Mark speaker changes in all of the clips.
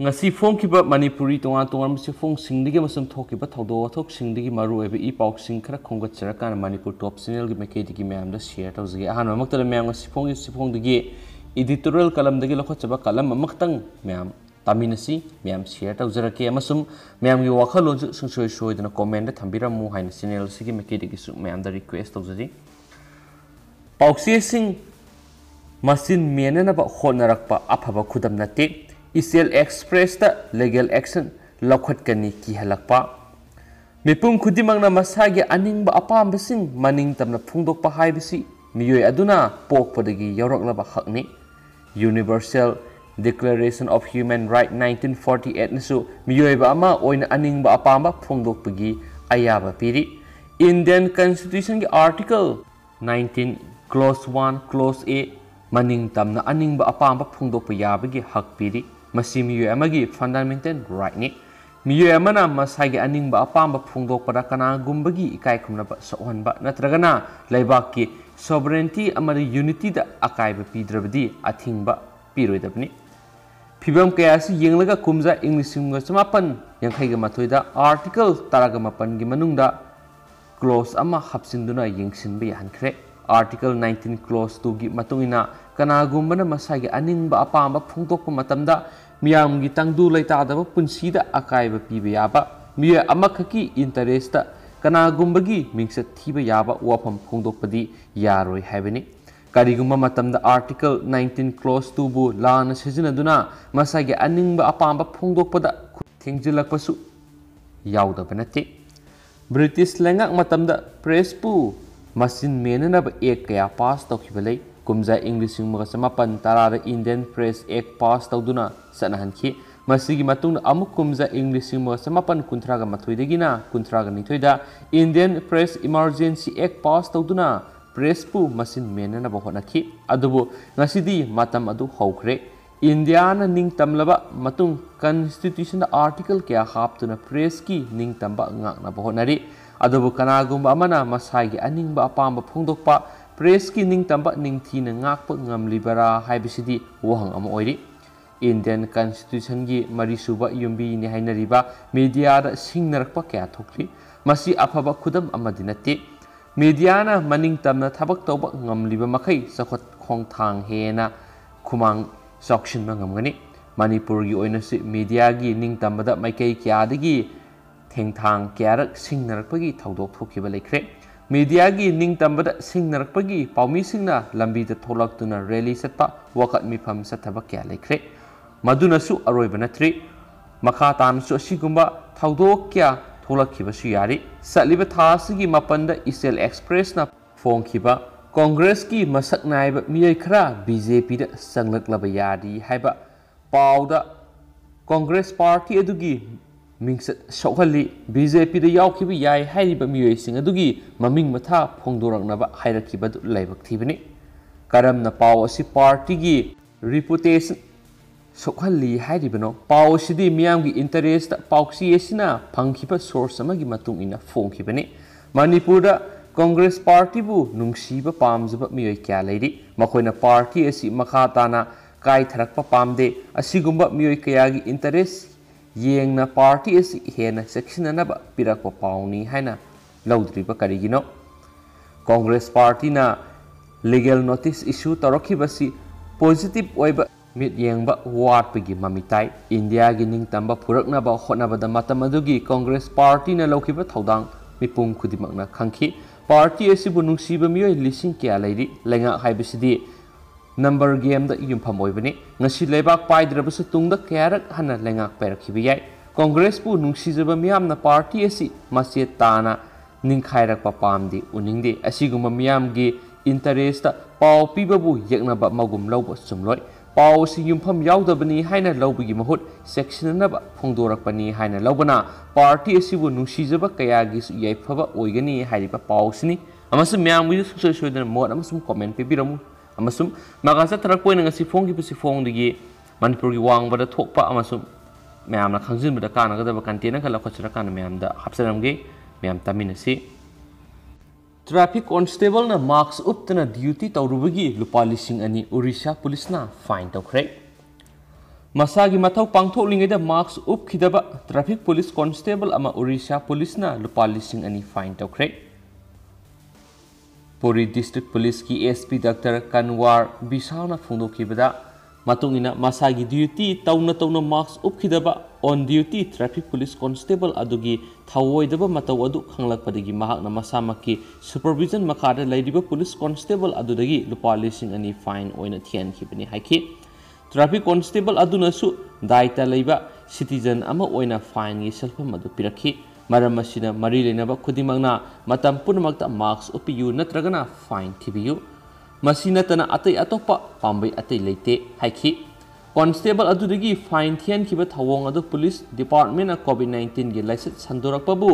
Speaker 1: Fob Manipuri तोान तोर से फोंगी मरूब इ पाव खर खोचर कान मनपुर टोप सेनेल की मेकेद मैम शेयर तौजे अहमद मैम सिफों इडिटोरियल कलम लखचब कलम मैम तमी मैम शेयर तौजर के मैम की वखलोज सोई सोद कमेंट थमु है सेनेल की मेकेद मैम रिक्वेस्ट तौजी पासे मेनब हो अफब खुद नाते isel express ta legal action lakhat kani ki halakpa mipum khudi mangna masagi aning ba apam maning tamna phungdok pa besi miyoi aduna pok padagi yorok laba hakni universal declaration of human right 1948 nisu miyoi ba ama aning ba apam ba phungdok ayaba piri indian constitution ki article 19 clause 1 clause 8 maning tamna aning ba apam ya ba phungdok hak piri masih miyu ema fundamental right ni miyu ema na masai gi aning ba apa ba phungdok bagi ikai kum na ba so han ba na sovereignty amari unity da akai ba pi dra di da ni phibam ka asi yeng laga kumza english sim ga sama yang khai ga da article taraga ma pan gi manung da ama hapsin duna yeng sin bi article 19 close to gi matungina kana gum bana masai gi aning ba apa ba phungdok ꯃꯤꯌꯥꯝꯒꯤ ꯇꯪꯗꯨ ꯂꯩꯇꯥꯗꯕ ꯄꯨꯟꯁꯤꯗ ꯑꯀꯥꯏꯕ ꯄꯤꯕ ꯌꯥꯕ ꯃꯤꯑꯣꯏ ꯑꯃꯈꯛꯀꯤ ꯏꯟꯇꯔꯦꯁꯇ ꯀꯅꯥꯒꯨꯝꯕꯒꯤ ꯃꯤꯡꯆꯠ ꯊꯤꯕ ꯌꯥꯕ ꯋꯥꯐꯝ ꯐꯣꯡꯗꯣꯛꯄꯗꯤ ꯌꯥꯔꯣꯏ ꯍꯥꯏꯕꯅꯤ ꯀꯔꯤꯒꯨꯝꯕ ꯃꯇꯝꯗ ꯑꯥꯔꯇꯤꯀꯜ ꯅꯥꯏꯟꯇꯤꯟ ꯀ꯭ꯂꯣꯁ ꯇꯨꯕꯨ ꯂꯥꯟꯅ ꯁꯤꯖꯤꯟꯅꯗꯨꯅ ꯃꯁꯥꯒꯤ ꯑꯅꯤꯡꯕ ꯑꯄꯥꯝꯕ ꯐꯣꯡꯗꯣꯛꯄꯗ ꯊꯦꯡꯖꯤꯜꯂꯛꯄꯁꯨ ꯌꯥꯎꯗꯕ ꯅꯠꯇꯦ ꯕ꯭ꯔꯤꯇꯤꯁ ꯂꯩꯉꯥꯛ ꯃꯇꯝꯗ ꯄ꯭ꯔꯦꯁꯄꯨ ꯃꯆꯤꯟ ꯃꯦꯟꯅꯅꯕ ꯑꯦꯛ ꯀꯌꯥ ꯄꯥꯁ ꯇꯧꯈꯤꯕ ꯂꯩ kumza English yung mga samapan tarara Indian Press Act pass tau duna sa nahan ki. Masigi matung na amuk kumza English yung mga samapan kuntraga matoy de gina, kuntraga nitoy da Indian Press Emergency Act pass tau duna. Press pu masin mena na bohon na ki. Adobo ngasidi matam adu haukre. Indiana ning tamlaba matung constitution article kaya hap tuna press ki ning tamba ngak na bohon na Adobo kanagum ba mana masagi aning ba apam ba pungdok pa. ꯄ꯭ꯔꯦꯁꯀꯤ ꯅꯤꯡꯇꯝꯕ ꯅꯤꯡꯊꯤꯅ ꯉꯥꯛꯄ ꯉꯝꯂꯤꯕꯔꯥ ꯍꯥꯏꯕꯁꯤꯗꯤ ꯋꯥꯍꯪ ꯑꯃ ꯑꯣꯏꯔꯤ Indian ꯀꯟꯁꯇꯤꯇ꯭ꯌꯨꯁꯟꯒꯤ ꯃꯔꯤꯁꯨꯕ ꯌꯨꯝꯕꯤꯅꯤ ꯍꯥꯏꯅꯔꯤꯕ ꯃꯦꯗꯤꯌꯥꯗ ꯁꯤꯡꯅꯔꯛꯄ ꯀꯌꯥ ꯊꯣꯛꯂꯤ ꯃꯁꯤ ꯑꯐꯕ ꯈꯨꯗꯝ ꯑꯃꯗꯤ ꯅꯠꯇꯦ ꯃꯦꯗꯤꯌꯥꯅ ꯃꯅꯤꯡꯇꯝꯅ ꯊꯕꯛ ꯇꯧꯕ ꯉꯝꯂꯤꯕ ꯃꯈꯩ ꯆꯥꯎꯈꯠ ꯈꯣꯡꯊꯥꯡ ꯍꯦꯟꯅ ꯈꯨꯃꯥꯡ ꯆꯥꯎꯁꯤꯟꯕ ꯉꯝꯒꯅꯤ ꯃꯅꯤꯄꯨꯔꯒꯤ ꯑꯣꯏꯅꯁꯨ ꯃꯦꯗꯤꯌꯥꯒꯤ ꯅꯤꯡꯇꯝꯕꯗ ꯃꯥꯏꯀꯩ ꯀꯌꯥꯗꯒꯤ ꯊꯦꯡꯊꯥꯡ ꯀꯌꯥꯔꯛ ꯁꯤꯡꯅꯔꯛꯄꯒꯤ ꯊꯧꯗꯣꯛ ꯊꯣꯛꯈꯤꯕ ꯂꯩꯈ꯭ꯔꯦ मीडिया की निब की पाई लंबी थोलतना रैली चतप वक़ मीफम चतब क्या लेख्रे मधुना अरब नी मखाता चलब था मपन इसल एक्सप्रेस फोब कॉग्रेस की मसक नाब मई खरा बीजेपी चलब याद पाद कॉग्रेस पार्टी ꯃꯤꯡꯆꯠ ꯁꯣꯛꯍꯜꯂꯤ ꯕꯤ ꯖꯦ ꯄꯤꯗ ꯌꯥꯎꯈꯤꯕ ꯌꯥꯏ ꯍꯥꯏꯔꯤꯕ ꯃꯤꯑꯣꯏꯁꯤꯡ ꯑꯗꯨꯒꯤ ꯃꯃꯤꯡ ꯃꯊꯥ ꯐꯣꯡꯗꯣꯔꯛꯅꯕ ꯍꯥꯏꯔꯛꯈꯤꯕꯗꯨ ꯂꯥꯏꯕꯛ ꯊꯤꯕꯅꯤ ꯀꯔꯝꯅ ꯄꯥꯎ ꯑꯁꯤ ꯄꯥꯔꯇꯤꯒꯤ ꯔꯤꯄꯨꯇꯦꯁꯟ ꯁꯣꯛꯍꯜꯂꯤ ꯍꯥꯏꯔꯤꯕꯅꯣ ꯄꯥꯎ ꯑꯁꯤꯗꯤ ꯃꯤꯌꯥꯝꯒꯤ ꯏꯟꯇꯔꯦꯁꯇ ꯄꯥꯎꯆꯦ ꯑꯁꯤꯅ ꯐꯪꯈꯤꯕ ꯁꯣꯔꯁ ꯑꯃꯒꯤ ꯃꯇꯨꯡ ꯏꯟꯅ ꯐꯣꯡꯈꯤꯕꯅꯤ ꯃꯅꯤꯄꯨꯔꯗ ꯀꯪꯒ꯭ꯔꯦꯁ ꯄꯥꯔꯇꯤꯕꯨ ꯅꯨꯡꯁꯤꯕ ꯄꯥꯝꯖꯕ ꯃꯤꯑꯣꯏ ꯀꯌꯥ ꯂꯩꯔꯤ ꯃꯈꯣꯏꯅ ꯄꯥꯔꯇꯤ ꯑꯁꯤ ꯃꯈꯥ ꯇꯥꯅ ꯀꯥꯏꯊꯔꯛꯄ ꯄꯥꯝꯗꯦ ꯑꯁꯤꯒꯨꯝꯕ ꯃꯤꯑꯣꯏ ꯀꯌꯥꯒꯤ ꯏꯟꯇꯔꯦꯁ ꯌꯦꯡꯅ ꯄꯥꯔꯇꯤ ꯑꯁꯤ ꯍꯦꯟꯅ ꯆꯦꯛꯁꯤꯟꯅꯅꯕ ꯄꯤꯔꯛꯄ ꯄꯥꯎꯅꯤ ꯍꯥꯏꯅ ꯂꯧꯗ꯭ꯔꯤꯕ ꯀꯔꯤꯒꯤꯅꯣ ꯀꯣꯡꯒ꯭ꯔꯦꯁ ꯄꯥꯔꯇꯤꯅ ꯂꯤꯒꯦꯜ ꯅꯣꯇꯤꯁ ꯏꯁꯨ ꯇꯧꯔꯛꯈꯤꯕꯁꯤ ꯄꯣꯖꯤꯇꯤꯕ ꯑꯣꯏꯕ ꯃꯤꯠꯌꯦꯡꯕ ꯋꯥꯠꯄꯒꯤ ꯃꯃꯤꯇꯥꯏ ꯏꯟꯗꯤꯌꯥꯒꯤ ꯅꯤꯡꯇꯝꯕ ꯄꯨꯔꯛꯅꯕ ꯍꯣꯠꯅꯕꯗ ꯃꯇꯝ ꯑꯗꯨꯒꯤ ꯀꯣꯡꯒ꯭ꯔꯦꯁ ꯄꯥꯔꯇꯤꯅ ꯂꯧꯈꯤꯕ ꯊꯧꯗꯥꯡ ꯃꯤꯄꯨꯝ ꯈꯨꯗꯤꯡꯃꯛꯅ ꯈꯪꯈꯤ ꯄꯥꯔꯇꯤ ꯑꯁꯤꯕꯨ ꯅꯨꯡꯁꯤꯕ ꯃꯤꯑꯣꯏ ꯂꯤꯁꯤꯡ ꯀꯌꯥ ꯂꯩꯔꯤ ꯂꯩꯉꯥꯛ ꯍꯥꯏꯕꯁꯤꯗꯤ नंबर गेम यूफम लेबा पाइद्रबस तुंग क्यारक हन लेगा पैरखीब याई कांग्रेस नुसीजब मियाम पार्टी असी मचे ताना निखायरक पामदी उनिंगदे इंटरेस्ट पाव पीबू येब मगुम लब चुमलो पाव से यूफम यादबनी हाइन लौबगी महुत पार्टी असीबु नुसीजब कयागी याइफब ओइगनी पासी पावसनी अमस मियाम गिसु कमेंट पे ꯑꯃꯁꯨꯡ ꯃꯒꯥ ꯆꯠꯊꯔꯛꯄ ꯑꯣꯏꯅ ꯉꯁꯤ ꯐꯣꯡꯈꯤꯕꯁꯤ ꯐꯣꯡꯗꯒꯤ ꯃꯅꯤꯄꯨꯔꯒꯤ ꯋꯥꯡꯃꯗ ꯊꯣꯛꯄ ꯑꯃꯁꯨꯡ ꯃꯌꯥꯝꯅ ꯈꯪꯖꯤꯟꯕꯗ ꯀꯥꯟꯅꯒꯗꯕ ꯀꯟꯇꯦꯟ ꯈꯜꯂ ꯈꯣꯠꯆꯔꯀꯥꯟꯗ ꯃꯌꯥꯝꯗ ꯍꯥꯞꯆꯔꯝꯒꯦ ꯃꯌꯥꯝ ꯇꯥꯃꯤꯟꯅꯁꯤ ट्राफिक कॉन्स्टेबल मार्क्स उपतना ड्यूटी तौरबी लुपा लिंग अनी उड़ीसा पुलिस फाइन तौरे मसा की मौ पाथोलीद मार्क्स उपखीब traffic police constable Orissa police लुपा लिंग अनी फाइन तौरे पुरी डिस्ट्रिक पुलिस की पी डॉक्टर कनवार विशा फोंदोकीबदा मसा मसागी ड्यूटी तौना तौन मास्क उपखिदबा on duty traffic police constable अदुगी थवोइदब सुपरविजन मखादा पुलिस कॉन्स्टेबल लुपा फाइन ओइना थियनखिबनी ट्रैफिक कॉन्स्टेबल दायित्व सिटीजन फाइन की सेल्फम ꯃꯔꯝ ꯑꯁꯤꯅ ꯃꯔꯤ ꯂꯩꯅꯕ ꯈꯨꯗꯤꯡꯃꯛꯅ ꯃꯇꯝ ꯄꯨꯝꯅꯃꯛꯇ ꯃꯥꯛꯁ ꯎꯞꯄꯤꯌꯨ ꯅꯠꯇ꯭ꯔꯒꯅ ꯐꯥꯏꯟ ꯊꯤꯕꯤꯌꯨ ꯃꯁꯤ ꯅꯠꯇꯅ ꯑꯇꯩ ꯑꯇꯣꯞꯄ ꯄꯥꯝꯕꯩ ꯑꯇꯩ ꯂꯩꯇꯦ ꯍꯥꯏꯈꯤ ꯀꯣꯟꯁꯇꯦꯕꯜ ꯑꯗꯨꯗꯒꯤ ꯐꯥꯏꯟ ꯊꯤꯍꯟꯈꯤꯕ ꯊꯧꯑꯣꯡ ꯑꯗꯨ ꯄꯨꯂꯤꯁ ꯗꯤꯄꯥꯔꯠꯃꯦꯟꯅ ꯀꯣꯚꯤꯠ ꯅꯥꯏꯟꯇꯤꯟꯒꯤ ꯂꯥꯏꯆꯠ ꯁꯟꯗꯣꯔꯛꯄꯕꯨ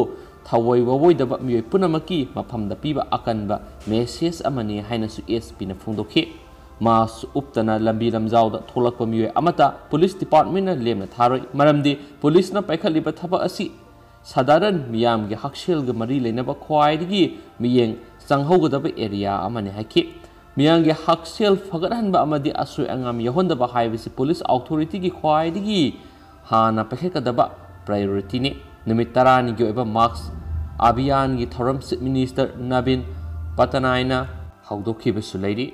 Speaker 1: ꯊꯧꯑꯣꯏ ꯋꯥꯑꯣꯏꯗꯕ ꯃꯤꯑꯣꯏ ꯄꯨꯝꯅꯃꯛꯀꯤ ꯃꯐꯝꯗ ꯄꯤꯕ ꯑꯀꯟꯕ ꯃꯦꯁꯦꯖ ꯑꯃꯅꯤ ꯍꯥꯏꯅꯁꯨ ꯑꯦꯁ ꯄꯤꯅ ꯐꯣꯡꯗꯣꯛꯈꯤ ꯃꯥꯁ ꯎꯞꯇꯅ ꯂꯝꯕꯤ ꯂꯝꯖꯥꯎꯗ ꯊꯣꯛꯂꯛꯄ ꯃꯤꯑꯣꯏ ꯑꯃꯠꯇ ꯄꯨꯂꯤꯁ ꯗꯤꯄꯥꯔꯠꯃꯦꯟꯅ ꯂꯦꯝꯅ ꯊꯥꯔꯣꯏ ꯃꯔꯝꯗꯤ ꯄꯨꯂꯤꯁꯅ ꯄꯥꯏꯈꯠꯂꯤꯕ ꯊꯕꯛ ꯑꯁꯤ साधारण मियाम के हक्सेल मरी लेने खाई मियें चंगौगदब एरिया मियांग हक्सेल फगटहनब असु अंगाम यौहनब है पुलिस अथोरीटी की खाई हाँ पेखकदब प्रायोरीटी ने तरानी की मार्क्स अभियान की थौरम चीफ मिनिस्टर नवीन पटनायना हौदोखीबसु लेरी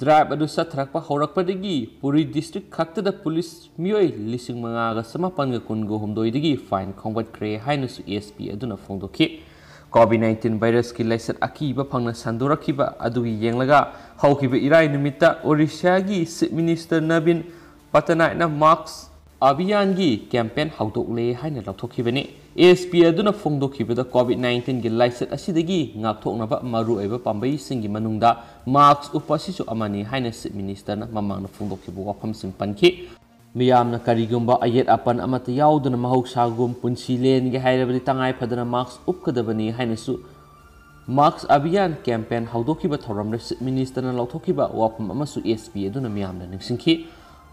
Speaker 1: ꯗ꯭ꯔꯥꯏꯕ ꯑꯗꯨ ꯆꯠꯊꯔꯛꯄ ꯍꯧꯔꯛꯄꯗꯒꯤ ꯄꯨꯔꯤ ꯗꯤꯁꯇ꯭ꯔꯤꯛ ꯈꯛꯇꯗ ꯄꯨꯂꯤꯁ ꯃꯤꯑꯣꯏ ꯂꯤꯁꯤꯡ ꯃꯉꯥꯒ ꯆꯃꯥꯄꯟꯒ ꯀꯨꯟꯒ ꯍꯨꯝꯗꯣꯏꯗꯒꯤ ꯐꯥꯏꯟ ꯈꯣꯝꯒꯠꯈ꯭ꯔꯦ ꯍꯥꯏꯅꯁꯨ ꯑꯦꯁ ꯄꯤ ꯑꯗꯨꯅ ꯐꯣꯡꯗꯣꯛꯈꯤ ꯀꯣꯚꯤꯗ ꯅꯥꯏꯟꯇꯤꯟ ꯚꯥꯏꯔꯁꯀꯤ ꯂꯥꯏꯆꯠ ꯑꯀꯤꯕ ꯐꯪꯅ ꯁꯟꯗꯣꯔꯛꯈꯤꯕ ꯑꯗꯨꯒꯤ ꯌꯦꯡꯂꯒ ꯍꯧꯈꯤꯕ ꯏꯔꯥꯏ ꯅꯨꯃꯤꯠꯇ ꯑꯣꯔꯤꯁꯥꯒꯤ ꯆꯤꯞ ꯃꯤꯅꯤꯁꯇꯔ ꯅꯕꯤꯟ ꯄꯇꯅꯥꯏꯛꯅ ꯃꯥꯛꯁ ꯑꯚꯤꯌꯥꯟꯒꯤ ꯀꯦꯝꯄꯦꯟ ꯍꯧꯗꯣꯛꯂꯦ ꯍꯥꯏꯅ ꯂꯧꯊꯣꯛꯈꯤꯕꯅꯤ ꯑꯦꯁ ꯑꯗꯨꯅ ꯐꯣꯡꯗꯣꯛꯈꯤꯕꯗ ꯀꯣꯚꯤꯠ ꯅꯥꯏꯟꯇꯤꯟꯒꯤ ꯂꯥꯏꯆꯠ ꯑꯁꯤꯗꯒꯤ ꯉꯥꯛꯊꯣꯛꯅꯕ ꯃꯔꯨꯑꯣꯏꯕ ꯄꯥꯝꯕꯩꯁꯤꯡꯒꯤ ꯃꯅꯨꯡꯗ ꯃꯥꯛꯁ ꯎꯞꯄ ꯑꯁꯤꯁꯨ ꯑꯃꯅꯤ ꯍꯥꯏꯅ ꯆꯤꯞ ꯃꯤꯅꯤꯁꯇꯔꯅ ꯃꯃꯥꯡꯗ ꯐꯣꯡꯗꯣꯛꯈꯤꯕ ꯋꯥꯐꯝꯁꯤꯡ ꯄꯟꯈꯤ ꯃꯤꯌꯥꯝꯅ ꯀꯔꯤꯒꯨꯝꯕ ꯑꯌꯦꯠ ꯑꯄꯟ ꯑꯃꯠꯇ ꯌꯥꯎꯗꯅ ꯃꯍꯧꯁꯥꯒꯨꯝ ꯄꯨꯟꯁꯤ ꯂꯦꯟꯒꯦ ꯍꯥꯏꯔꯕꯗꯤ ꯇꯉꯥꯏ ꯐꯗꯅ ꯃꯥꯛꯁ ꯎꯞꯀꯗꯕꯅꯤ ꯍꯥꯏꯅꯁꯨ ꯃꯥꯛꯁ ꯑꯚꯤꯌꯥꯟ ꯀꯦꯝꯄꯦꯟ ꯍꯧꯗꯣꯛꯈꯤꯕ ꯊꯧꯔꯝꯗ ꯆꯤꯞ ꯃꯤꯅꯤꯁꯇꯔꯅ ꯂꯧꯊꯣꯛꯈꯤꯕ ꯋꯥꯐꯝ ꯑꯃꯁꯨ ꯑꯦꯁ ꯄꯤ ꯑꯗꯨꯅ ꯃꯤꯌꯥꯝꯅ ꯅꯤꯡꯁꯤꯡꯈꯤ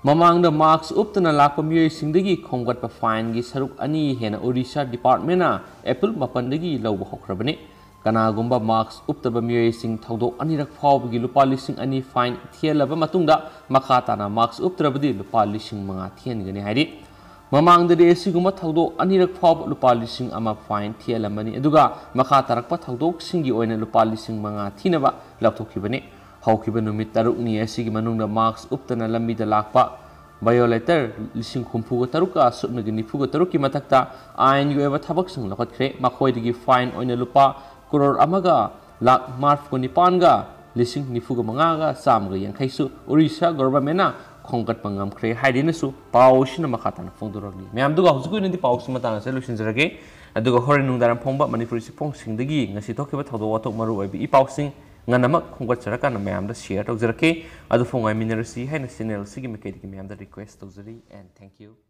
Speaker 1: ꯃꯃꯥꯡꯗ ꯃꯥꯛꯁ ꯎꯞꯇꯨꯅ ꯂꯥꯛꯄ ꯃꯤꯑꯣꯏꯁꯤꯡꯗꯒꯤ ꯈꯣꯝꯒꯠꯄ ꯐꯥꯏꯟꯒꯤ ꯁꯔꯨꯛ ꯑꯅꯤ ꯍꯦꯟꯅ ꯑꯣꯔꯤꯁꯥ ꯗꯤꯄꯥꯔꯠꯃꯦꯟꯅ ꯑꯦꯄ꯭ꯔꯤꯜ ꯃꯥꯄꯜꯗꯒꯤ ꯂꯧꯕ ꯍꯧꯈ꯭ꯔꯕꯅꯤ ꯀꯅꯥꯒꯨꯝꯕ ꯃꯥꯛꯁ ꯎꯞꯇꯕ ꯃꯤꯑꯣꯏꯁꯤꯡ ꯊꯧꯗꯣꯛ ꯑꯅꯤꯔꯛ ꯐꯥꯎꯕꯒꯤ ꯂꯨꯄꯥ ꯂꯤꯁꯤꯡ ꯑꯅꯤ ꯐꯥꯏꯟ ꯊꯤꯍꯜꯂꯕ ꯃꯇꯨꯡꯗ ꯃꯈꯥ ꯇꯥꯅ ꯃꯥꯛꯁ ꯎꯞꯇ꯭ꯔꯕꯗꯤ ꯂꯨꯄꯥ ꯂꯤꯁꯤꯡ ꯃꯉꯥ ꯊꯤꯍꯟꯒꯅꯤ ꯍꯥꯏꯔꯤ ꯃꯃꯥꯡꯗꯗꯤ ꯑꯁꯤꯒꯨꯝꯕ ꯊꯧꯗꯣꯛ ꯑꯅꯤꯔꯛ ꯐꯥꯎꯕ ꯂꯨꯄꯥ ꯂꯤꯁꯤꯡ ꯑꯃ ꯐꯥꯏꯟ ꯊꯤꯍꯜꯂꯝꯕꯅꯤ ꯑꯗꯨꯒ ꯃꯈꯥ ꯇꯥꯔꯛꯄ ꯊꯧꯗꯣꯛꯁꯤꯡꯒꯤ ꯑꯣꯏꯅ ꯂꯨꯄꯥ ꯂꯤꯁꯤꯡ ꯃꯉꯥ ꯊꯤꯅꯕ ꯂꯥꯎꯊꯣꯛꯈꯤꯕꯅꯤ नुमितरुक्त मास्क उपना लम्बी लाप बायोलेटर लिंग हूँफूग तरुक सूपने की तरुक की मधक् आयन की लखे मखोदी फाइन लुप क्रोर लाख मार्फको निपानगा लिंग निफूग मंगा चामगई उड़ीसा गोरमेंट खोंगे पाने मखाता फोदी मैम होने पाने लुशनजे हरें फोब मनपुरी फोसी थोड़ी थोड़ा namak nganamak hungwacharakan mayamda share tawzarake adu phongai minerasi haina channel sigi mekediki mayamda request tawzari and thank you